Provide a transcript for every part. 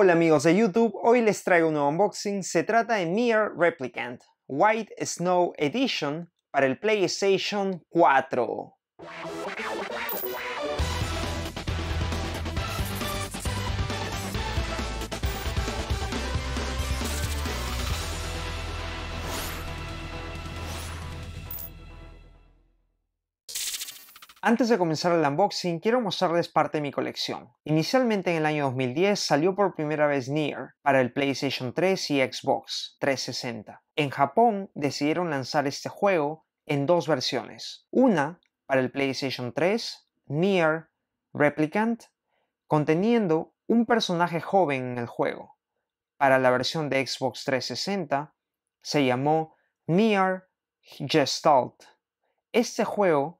Hola amigos de YouTube, hoy les traigo un nuevo unboxing. Se trata de Mirror Replicant White Snow Edition para el PlayStation 4. Antes de comenzar el unboxing, quiero mostrarles parte de mi colección. Inicialmente en el año 2010 salió por primera vez Nier para el PlayStation 3 y Xbox 360. En Japón decidieron lanzar este juego en dos versiones. Una para el PlayStation 3, Nier Replicant, conteniendo un personaje joven en el juego. Para la versión de Xbox 360 se llamó Nier Gestalt. Este juego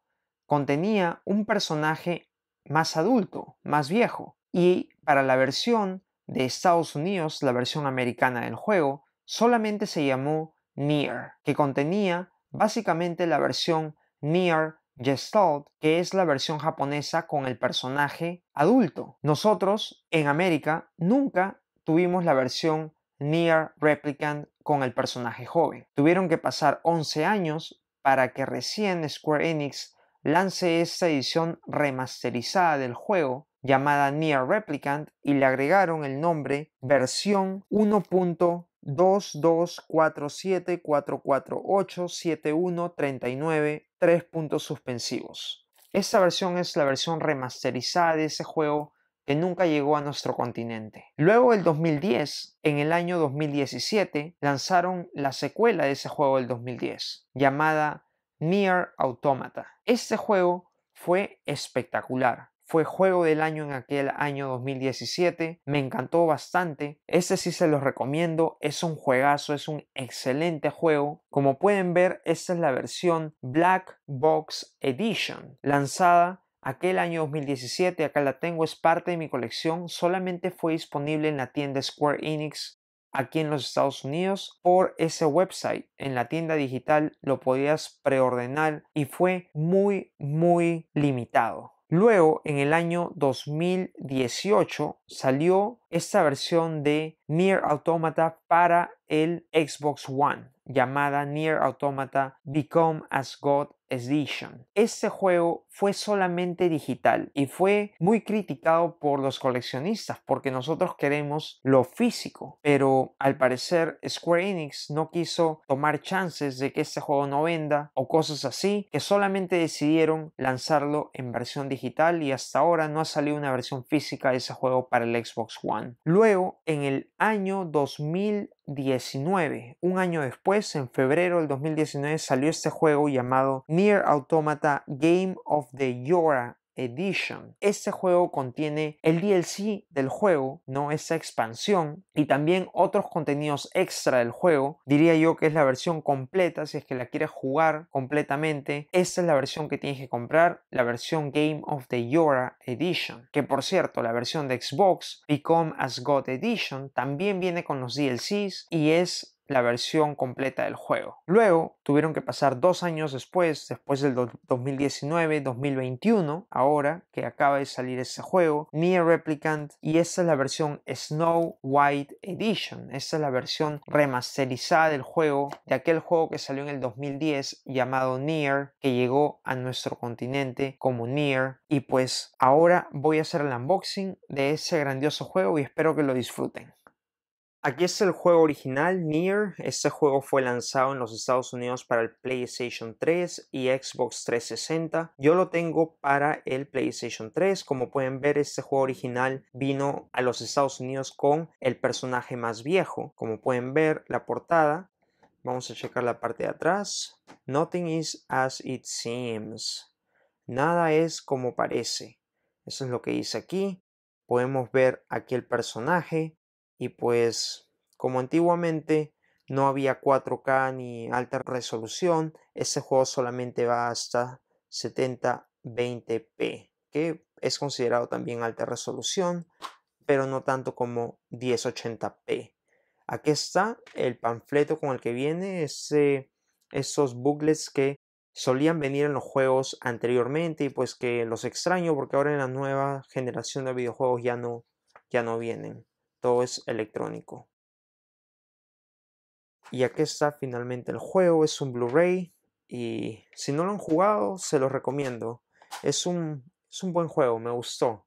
contenía un personaje más adulto, más viejo, y para la versión de Estados Unidos, la versión americana del juego, solamente se llamó Near, que contenía básicamente la versión Near Gestalt, que es la versión japonesa con el personaje adulto. Nosotros, en América, nunca tuvimos la versión Near Replicant con el personaje joven. Tuvieron que pasar 11 años para que recién Square Enix lance esta edición remasterizada del juego llamada Near Replicant y le agregaron el nombre versión 1.22474487139 3 puntos suspensivos. Esta versión es la versión remasterizada de ese juego que nunca llegó a nuestro continente. Luego del 2010, en el año 2017, lanzaron la secuela de ese juego del 2010, llamada Nier Automata. Este juego fue espectacular. Fue juego del año en aquel año 2017. Me encantó bastante. Este sí se los recomiendo. Es un juegazo, es un excelente juego. Como pueden ver, esta es la versión Black Box Edition, lanzada aquel año 2017, acá la tengo, es parte de mi colección, solamente fue disponible en la tienda Square Enix aquí en los Estados Unidos por ese website. En la tienda digital lo podías preordenar y fue muy, muy limitado. Luego, en el año 2018, salió esta versión de Near Automata para el Xbox One, llamada Near Automata Become as God Edition. Este juego fue solamente digital y fue muy criticado por los coleccionistas porque nosotros queremos lo físico, pero al parecer Square Enix no quiso tomar chances de que este juego no venda o cosas así, que solamente decidieron lanzarlo en versión digital y hasta ahora no ha salido una versión física de ese juego para el Xbox One. Luego, en el año 2019, Un año después, en febrero del 2019, salió este juego llamado Near Automata Game of the Yora Edition. Este juego contiene el DLC del juego, no esa expansión, y también otros contenidos extra del juego. Diría yo que es la versión completa, si es que la quieres jugar completamente. Esta es la versión que tienes que comprar, la versión Game of the Yora Edition. Que por cierto, la versión de Xbox, Become as God Edition, también viene con los DLCs y es la versión completa del juego. Luego tuvieron que pasar dos años después, después del 2019-2021, ahora que acaba de salir ese juego, Nier Replicant, y esta es la versión Snow White Edition. Esta es la versión remasterizada del juego, de aquel juego que salió en el 2010 llamado Nier, que llegó a nuestro continente como Nier. Y pues ahora voy a hacer el unboxing de ese grandioso juego y espero que lo disfruten. Aquí es el juego original, Nier. Este juego fue lanzado en los Estados Unidos para el PlayStation 3 y Xbox 360. Yo lo tengo para el PlayStation 3. Como pueden ver, este juego original vino a los Estados Unidos con el personaje más viejo. Como pueden ver, la portada. Vamos a checar la parte de atrás. Nothing is as it seems. Nada es como parece. Eso es lo que dice aquí. Podemos ver aquí el personaje y pues como antiguamente no había 4K ni alta resolución, este juego solamente va hasta 7020p, que es considerado también alta resolución, pero no tanto como 1080p. Aquí está el panfleto con el que viene ese, esos bucles que solían venir en los juegos anteriormente y pues que los extraño porque ahora en la nueva generación de videojuegos ya no, ya no vienen todo es electrónico. Y aquí está finalmente el juego, es un Blu-ray y si no lo han jugado se los recomiendo. Es un, buen juego, me gustó.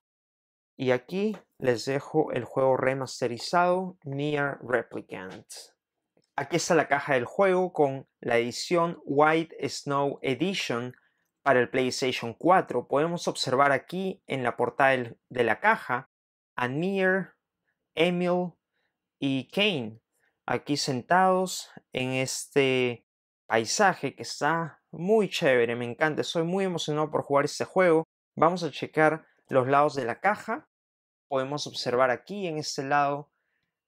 Y aquí les dejo el juego remasterizado Near Replicant. Aquí está la caja del juego con la edición White Snow Edition para el PlayStation 4. Podemos observar aquí en la portada de la caja a Near Emil y Kane, aquí sentados en este paisaje que está muy chévere, me encanta, soy muy emocionado por jugar este juego. Vamos a checar los lados de la caja. Podemos observar aquí en este lado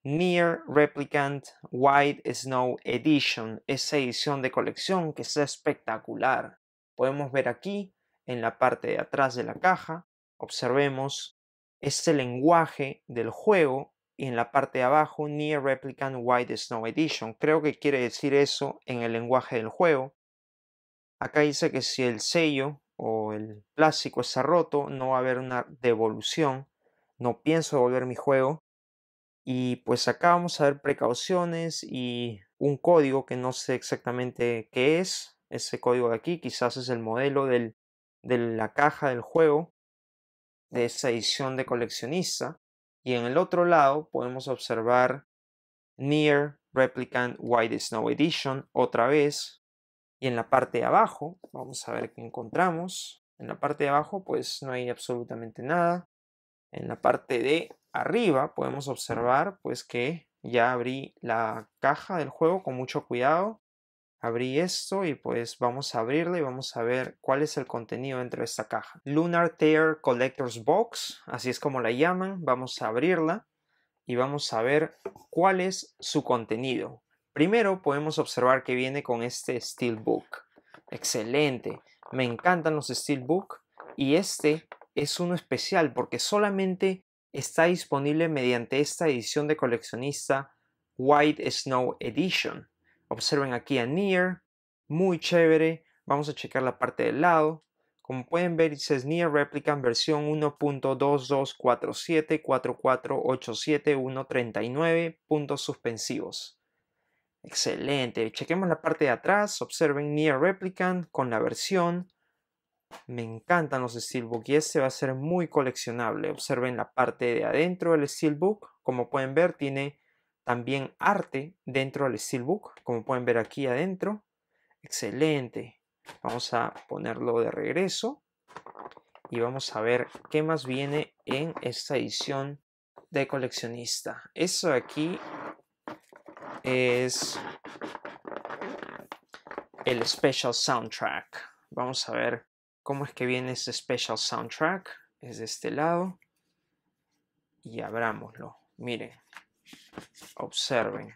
Near Replicant White Snow Edition, esa edición de colección que está espectacular. Podemos ver aquí en la parte de atrás de la caja, observemos este lenguaje del juego y en la parte de abajo Near Replicant White Snow Edition. Creo que quiere decir eso en el lenguaje del juego. Acá dice que si el sello o el plástico está roto, no va a haber una devolución. No pienso devolver mi juego. Y pues acá vamos a ver precauciones y un código que no sé exactamente qué es. Ese código de aquí quizás es el modelo de la caja del juego de esa edición de coleccionista. Y en el otro lado podemos observar Near Replicant White Snow Edition otra vez. Y en la parte de abajo, vamos a ver qué encontramos. En la parte de abajo pues no hay absolutamente nada. En la parte de arriba podemos observar pues que ya abrí la caja del juego con mucho cuidado abrí esto y pues vamos a abrirla y vamos a ver cuál es el contenido dentro de esta caja. Lunar Tear Collector's Box, así es como la llaman, vamos a abrirla y vamos a ver cuál es su contenido. Primero podemos observar que viene con este Steelbook. Excelente, me encantan los Steelbook y este es uno especial porque solamente está disponible mediante esta edición de coleccionista White Snow Edition Observen aquí a Near, muy chévere. Vamos a checar la parte del lado. Como pueden ver, dice Near Replicant versión 1.22474487139, puntos suspensivos. Excelente. Chequemos la parte de atrás. Observen Near Replicant con la versión. Me encantan los Steelbook y este va a ser muy coleccionable. Observen la parte de adentro del Steelbook. Como pueden ver, tiene también arte dentro del Steelbook, como pueden ver aquí adentro. Excelente. Vamos a ponerlo de regreso y vamos a ver qué más viene en esta edición de coleccionista. Eso de aquí es el Special Soundtrack. Vamos a ver cómo es que viene este Special Soundtrack. Es de este lado. Y abrámoslo. Miren, Observen.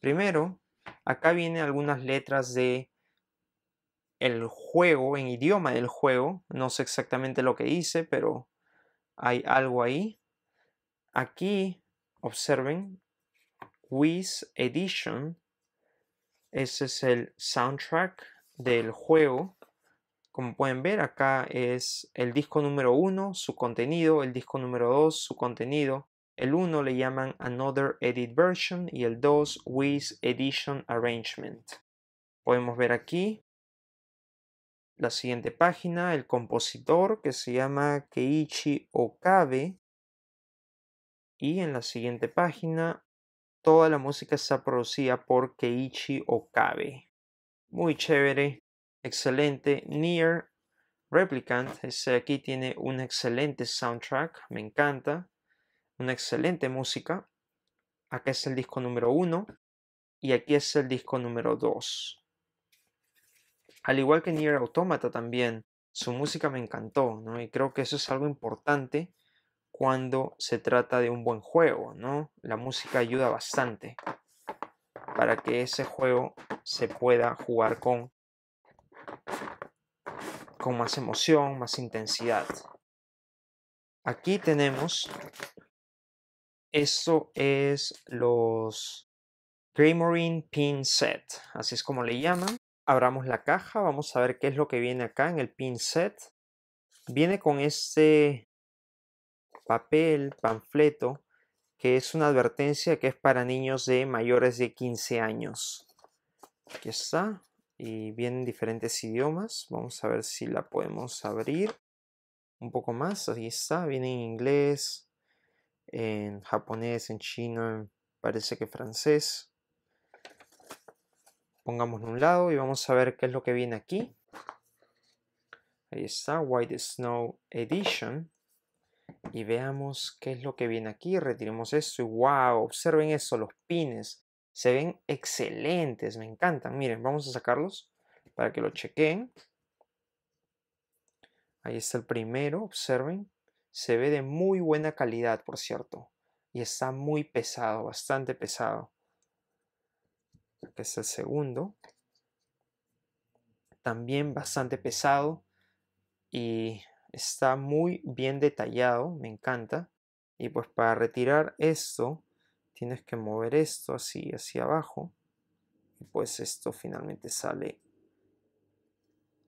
Primero, acá vienen algunas letras de el juego, en idioma del juego. No sé exactamente lo que hice, pero hay algo ahí. Aquí, observen, Wiz Edition. Ese es el soundtrack del juego. Como pueden ver, acá es el disco número 1, su contenido, el disco número 2, su contenido, el 1 le llaman Another Edit Version y el 2 With Edition Arrangement. Podemos ver aquí la siguiente página, el compositor que se llama Keiichi Okabe. Y en la siguiente página, toda la música está producida por Keiichi Okabe. Muy chévere, excelente. Near Replicant, ese aquí tiene un excelente soundtrack, me encanta una excelente música. Aquí es el disco número uno y aquí es el disco número 2. Al igual que Near Automata también, su música me encantó, ¿no? Y creo que eso es algo importante cuando se trata de un buen juego, ¿no? La música ayuda bastante para que ese juego se pueda jugar con, con más emoción, más intensidad. Aquí tenemos esto es los Grimorin Pin Set, así es como le llaman. Abramos la caja, vamos a ver qué es lo que viene acá en el pin set. Viene con este papel, panfleto, que es una advertencia que es para niños de mayores de 15 años. Aquí está. Y vienen diferentes idiomas. Vamos a ver si la podemos abrir un poco más. Aquí está. Viene en inglés, en japonés, en chino, parece que francés. Pongamos en un lado y vamos a ver qué es lo que viene aquí. Ahí está, White Snow Edition. Y veamos qué es lo que viene aquí. Retiremos esto y wow, observen eso, los pines. Se ven excelentes, me encantan. Miren, vamos a sacarlos para que lo chequen. Ahí está el primero, observen. Se ve de muy buena calidad, por cierto. Y está muy pesado, bastante pesado. Este es el segundo. También bastante pesado. Y está muy bien detallado. Me encanta. Y pues para retirar esto, tienes que mover esto así hacia abajo. Y pues esto finalmente sale.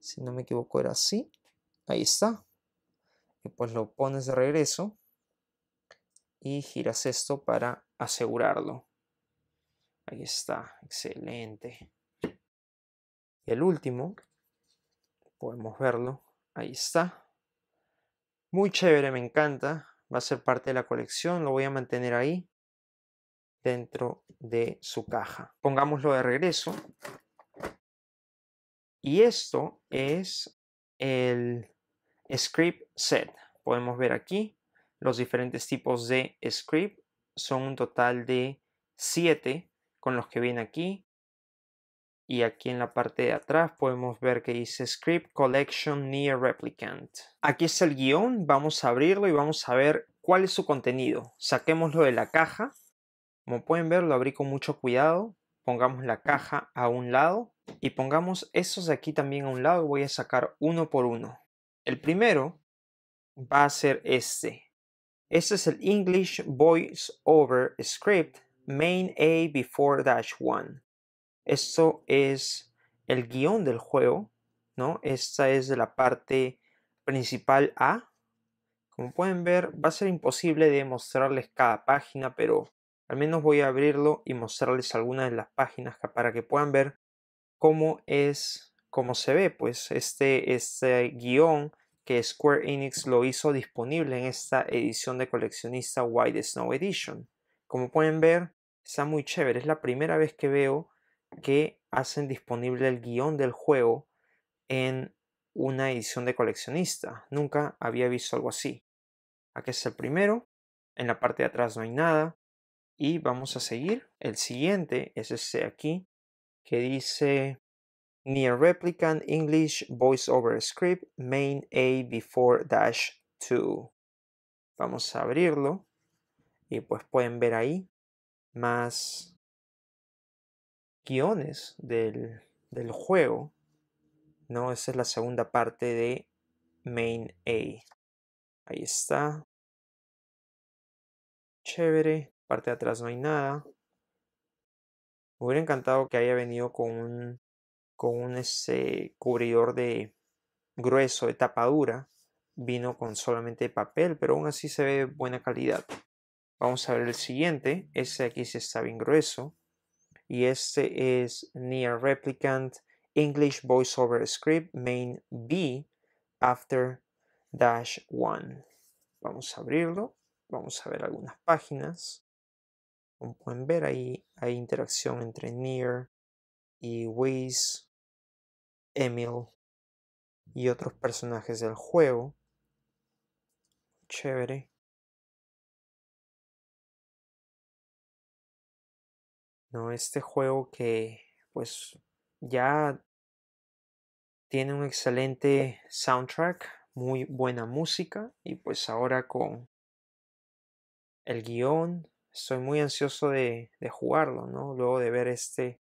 Si no me equivoco, era así. Ahí está y pues lo pones de regreso y giras esto para asegurarlo. Ahí está, excelente. Y el último, podemos verlo, ahí está. Muy chévere, me encanta. Va a ser parte de la colección, lo voy a mantener ahí dentro de su caja. Pongámoslo de regreso. Y esto es el Script set. Podemos ver aquí los diferentes tipos de script. Son un total de 7 con los que viene aquí. Y aquí en la parte de atrás podemos ver que dice Script Collection Near Replicant. Aquí es el guión, vamos a abrirlo y vamos a ver cuál es su contenido. Saquémoslo de la caja. Como pueden ver, lo abrí con mucho cuidado. Pongamos la caja a un lado y pongamos estos de aquí también a un lado. Voy a sacar uno por uno. El primero va a ser este. Este es el English Voice Over Script Main A Before Dash 1. Esto es el guión del juego, ¿no? Esta es de la parte principal A. Como pueden ver, va a ser imposible de mostrarles cada página, pero al menos voy a abrirlo y mostrarles algunas de las páginas para que puedan ver cómo es como se ve, pues este, este guión que Square Enix lo hizo disponible en esta edición de coleccionista White Snow Edition. Como pueden ver, está muy chévere. Es la primera vez que veo que hacen disponible el guión del juego en una edición de coleccionista. Nunca había visto algo así. Aquí es el primero. En la parte de atrás no hay nada. Y vamos a seguir. El siguiente es este aquí, que dice near replicant English Over script main A before dash 2. Vamos a abrirlo y pues pueden ver ahí más guiones del, del juego. No, esa es la segunda parte de main A. Ahí está. Chévere. Parte de atrás no hay nada. Me hubiera encantado que haya venido con un con un ese cubridor de grueso de tapadura vino con solamente papel pero aún así se ve buena calidad vamos a ver el siguiente este aquí sí está bien grueso y este es near replicant english voiceover script main b after dash one vamos a abrirlo vamos a ver algunas páginas como pueden ver ahí hay interacción entre near y Waze Emil y otros personajes del juego. Chévere. No, este juego que pues ya tiene un excelente soundtrack, muy buena música y pues ahora con el guión estoy muy ansioso de, de jugarlo, ¿no? Luego de ver este,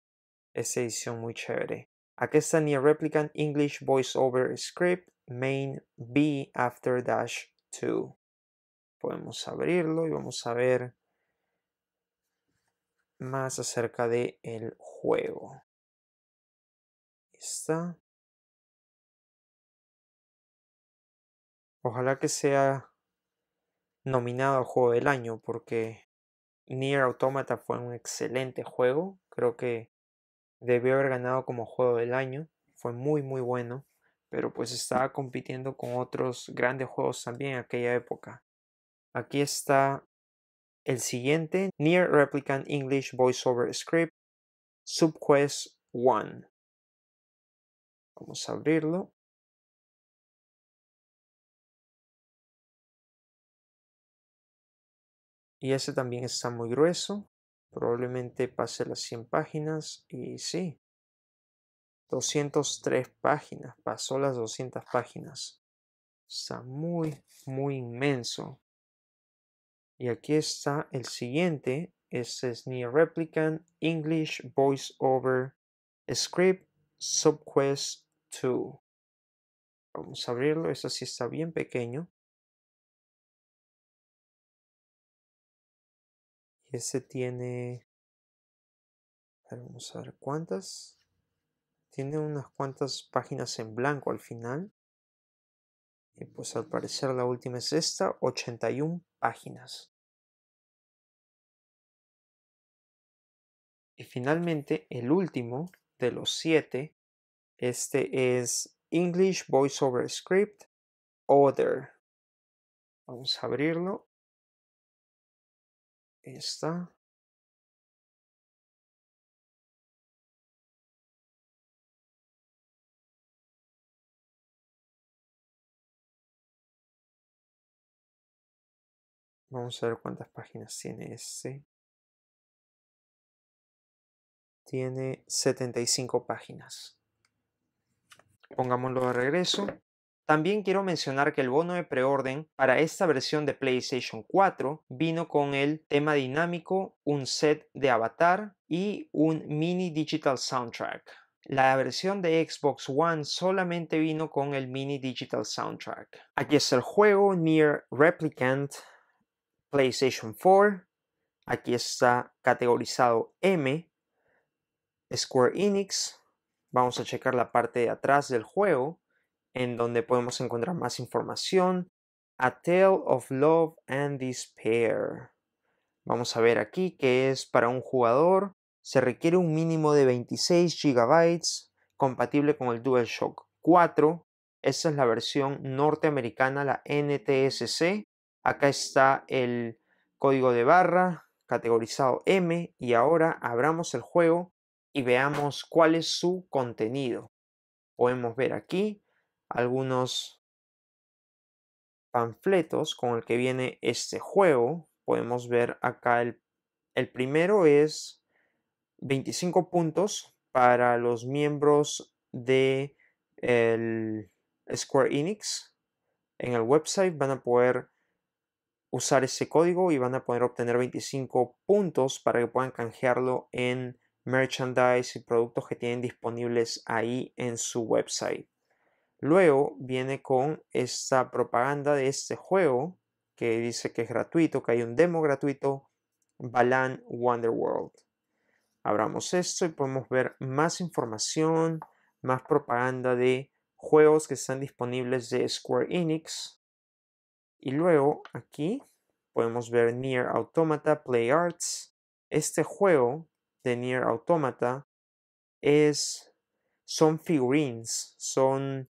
esta edición muy chévere está Near replicant English voiceover script main b after dash 2. Podemos abrirlo y vamos a ver más acerca del el juego. Está. Ojalá que sea nominado al juego del año porque Near Automata fue un excelente juego. Creo que debió haber ganado como juego del año, fue muy muy bueno, pero pues estaba compitiendo con otros grandes juegos también en aquella época. Aquí está el siguiente, Near Replicant English Voiceover Script Subquest 1. Vamos a abrirlo. Y ese también está muy grueso. Probablemente pase las 100 páginas y sí. 203 páginas, pasó las 200 páginas. Está muy, muy inmenso. Y aquí está el siguiente, este es Near Replicant English over Script Subquest 2. Vamos a abrirlo, esto sí está bien pequeño. Este tiene... vamos a ver cuántas. Tiene unas cuantas páginas en blanco al final. Y pues al parecer la última es esta, 81 páginas. Y finalmente, el último de los siete, este es English VoiceOver Script Other. Vamos a abrirlo Vamos a ver cuántas páginas tiene este. Tiene 75 páginas. Pongámoslo de regreso. También quiero mencionar que el bono de preorden para esta versión de PlayStation 4 vino con el tema dinámico, un set de avatar y un mini digital soundtrack. La versión de Xbox One solamente vino con el mini digital soundtrack. Aquí está el juego Near Replicant PlayStation 4. Aquí está categorizado M, Square Enix. Vamos a checar la parte de atrás del juego en donde podemos encontrar más información. A Tale of Love and Despair. Vamos a ver aquí que es para un jugador. Se requiere un mínimo de 26 GB compatible con el DualShock 4. Esa es la versión norteamericana, la NTSC. Acá está el código de barra categorizado M y ahora abramos el juego y veamos cuál es su contenido. Podemos ver aquí algunos panfletos con el que viene este juego. Podemos ver acá el, primero es 25 puntos para los miembros de el Square Enix. En el website van a poder usar ese código y van a poder obtener 25 puntos para que puedan canjearlo en merchandise y productos que tienen disponibles ahí en su website. Luego viene con esta propaganda de este juego que dice que es gratuito, que hay un demo gratuito, Balan Wonderworld. Abramos esto y podemos ver más información, más propaganda de juegos que están disponibles de Square Enix. Y luego aquí podemos ver Near Automata Play Arts. Este juego de Near Automata es son figurines, son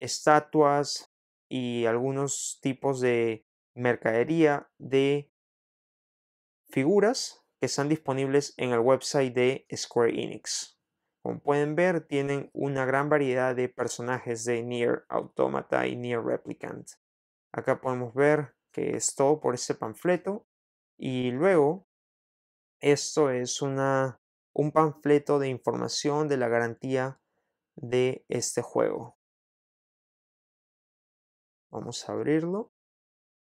estatuas y algunos tipos de mercadería de figuras que están disponibles en el website de Square Enix. Como pueden ver, tienen una gran variedad de personajes de Near Automata y Near Replicant. Acá podemos ver que es todo por este panfleto. Y luego, esto es un panfleto de información de la garantía de este juego. Vamos a abrirlo.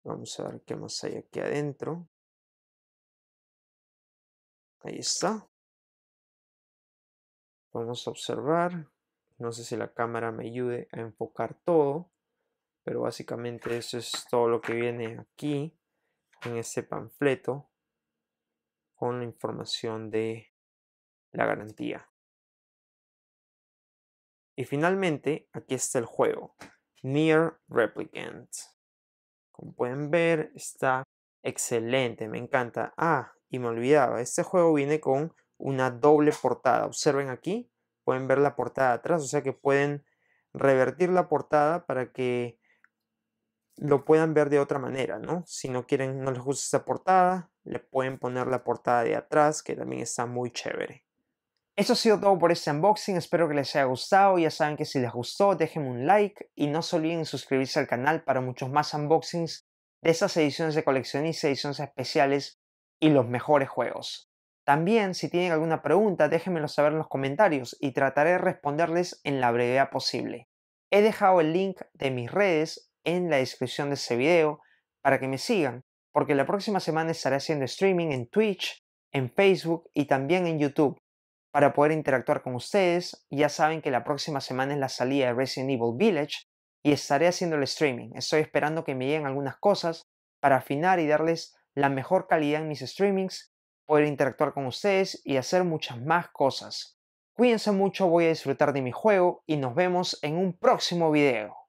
Vamos a ver qué más hay aquí adentro. Ahí está. Vamos a observar. No sé si la cámara me ayude a enfocar todo. Pero básicamente eso es todo lo que viene aquí en este panfleto con la información de la garantía. Y finalmente, aquí está el juego. Near Replicant. Como pueden ver, está excelente, me encanta. Ah, y me olvidaba, este juego viene con una doble portada. Observen aquí, pueden ver la portada de atrás, o sea que pueden revertir la portada para que lo puedan ver de otra manera, ¿no? Si no quieren, no les gusta esta portada, le pueden poner la portada de atrás, que también está muy chévere. Eso ha sido todo por este unboxing, espero que les haya gustado, ya saben que si les gustó déjenme un like y no se olviden suscribirse al canal para muchos más unboxings de estas ediciones de coleccionistas, ediciones especiales y los mejores juegos. También si tienen alguna pregunta déjenmelo saber en los comentarios y trataré de responderles en la brevedad posible. He dejado el link de mis redes en la descripción de este video para que me sigan, porque la próxima semana estaré haciendo streaming en Twitch, en Facebook y también en YouTube para poder interactuar con ustedes. Ya saben que la próxima semana es la salida de Resident Evil Village y estaré haciendo el streaming. Estoy esperando que me lleguen algunas cosas para afinar y darles la mejor calidad en mis streamings, poder interactuar con ustedes y hacer muchas más cosas. Cuídense mucho, voy a disfrutar de mi juego y nos vemos en un próximo video.